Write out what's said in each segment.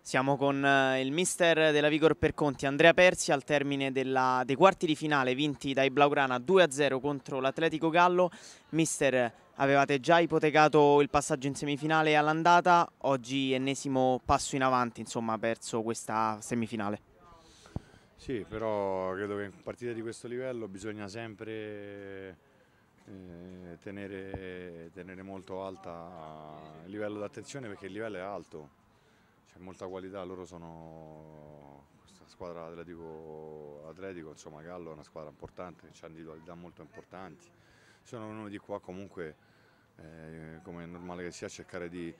Siamo con eh, il mister della Vigor per Conti, Andrea Persi, al termine della, dei quarti di finale vinti dai Blaugrana 2-0 contro l'Atletico Gallo. Mister, avevate già ipotecato il passaggio in semifinale all'andata, oggi ennesimo passo in avanti insomma, verso questa semifinale. Sì, però credo che in partite di questo livello bisogna sempre eh, tenere, tenere, molto alta il livello d'attenzione perché il livello è alto, c'è molta qualità, loro sono questa squadra atletico, atletico insomma Gallo è una squadra importante, ha individualità molto importanti, sono uno di qua comunque eh, come è normale che sia cercare di, eh,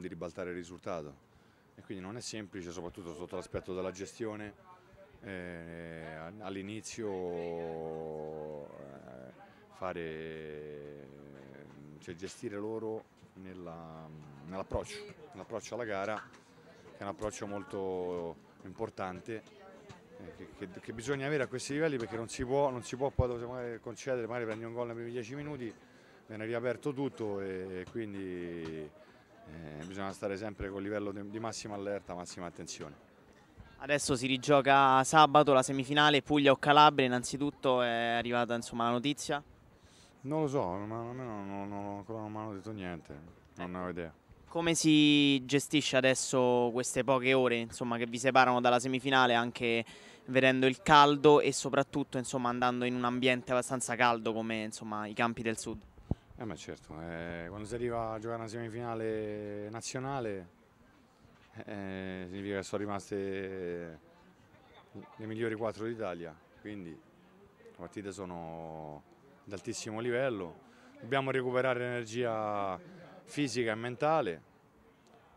di ribaltare il risultato e quindi non è semplice soprattutto sotto l'aspetto della gestione, eh, all'inizio fare, cioè gestire loro nell'approccio, nell'approccio alla gara, che è un approccio molto importante eh, che, che, bisogna avere a questi livelli perché non si può, non si può poi magari concedere, magari prendi un gol nei primi 10 minuti, viene riaperto tutto e, quindi eh, bisogna stare sempre con il livello di massima allerta, massima attenzione. Adesso si rigioca sabato la semifinale Puglia o Calabria, innanzitutto è arrivata insomma, la notizia? Non lo so, ma a me non, non, ancora non mi hanno detto niente, non ne ho idea. Come si gestisce adesso queste poche ore insomma, che vi separano dalla semifinale anche vedendo il caldo e soprattutto insomma, andando in un ambiente abbastanza caldo come insomma, i campi del sud? Eh ma certo, eh, quando si arriva a giocare una semifinale nazionale eh, significa che sono rimaste le migliori quattro d'Italia, quindi le partite sono di altissimo livello. Dobbiamo recuperare energia fisica e mentale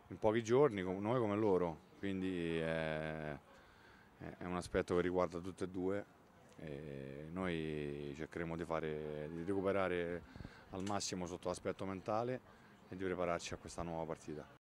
in pochi giorni, noi come loro. Quindi è, è un aspetto che riguarda tutte e due. E noi cercheremo di, fare, di recuperare al massimo sotto l'aspetto mentale e di prepararci a questa nuova partita.